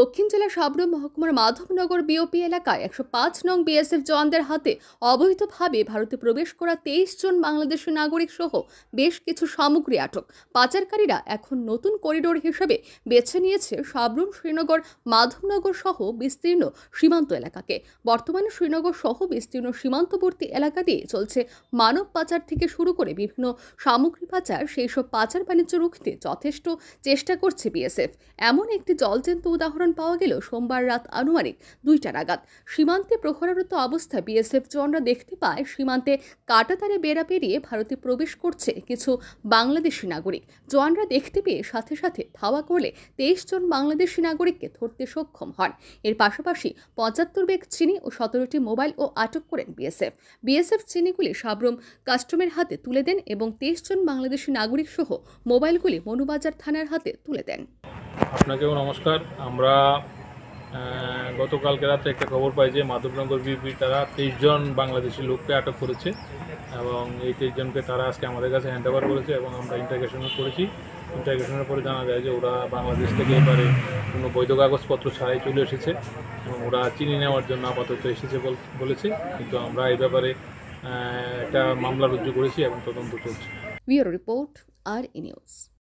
দক্ষিণ জেলা সাবরম মহকুমার মাধবনগর বিওপি এলাকায় একশো পাঁচ নং বিএসএফ জওয়ানদের হাতে অবৈধভাবে ভারতে প্রবেশ করা তেইশ জন বাংলাদেশের নাগরিক সহ বেশ কিছু সামগ্রী আটক পাচারকারীরা এখন নতুন করিডোর হিসেবে বেছে নিয়েছে সাবরুম শ্রীনগর মাধবনগর সহ বিস্তীর্ণ সীমান্ত এলাকাকে বর্তমানে শ্রীনগর সহ বিস্তীর্ণ সীমান্তবর্তী এলাকা দিয়ে চলছে মানব পাচার থেকে শুরু করে বিভিন্ন সামগ্রী পাচার সেই সব পাচার বাণিজ্য রুখতে যথেষ্ট চেষ্টা করছে বিএসএফ এমন একটি জলজেন্ত উদাহরণ অপহরণ পাওয়া গেল সোমবার রাত আনুমানিক দুইটা নাগাদ সীমান্তে প্রহরারত অবস্থায় বিএসএফ জওয়ানরা দেখতে পায় সীমান্তে কাটাতারে বেড়া পেরিয়ে ভারতে প্রবেশ করছে কিছু বাংলাদেশি নাগরিক জওয়ানরা দেখতে পেয়ে সাথে সাথে ধাওয়া করলে তেইশ জন বাংলাদেশি নাগরিককে ধরতে সক্ষম হন এর পাশাপাশি পঁচাত্তর ব্যাগ চিনি ও সতেরোটি মোবাইল ও আটক করেন বিএসএফ বিএসএফ চিনিগুলি সাবরুম কাস্টমের হাতে তুলে দেন এবং তেইশ জন বাংলাদেশি নাগরিক সহ মোবাইলগুলি মনুবাজার থানার হাতে তুলে দেন আপনাকেও নমস্কার আমরা গতকালকে রাতে একটা খবর পাই যে মাধবনগর বিপি তারা তেইশ জন বাংলাদেশি লোককে আটক করেছে এবং এই তেইশ জনকে তারা আজকে আমাদের কাছে হ্যান্ড ওভার করেছে এবং আমরা ইন্টারগ্রেশনও করেছি ইন্টারগ্রেশনের পরে জানা যায় যে ওরা বাংলাদেশ থেকে এবারে কোনো বৈধ কাগজপত্র ছাড়াই চলে এসেছে এবং ওরা চিনি নেওয়ার জন্য আপাতত এসেছে বলেছে কিন্তু আমরা এই ব্যাপারে একটা মামলা রুজু করেছি এবং তদন্ত চলছে রিপোর্ট আর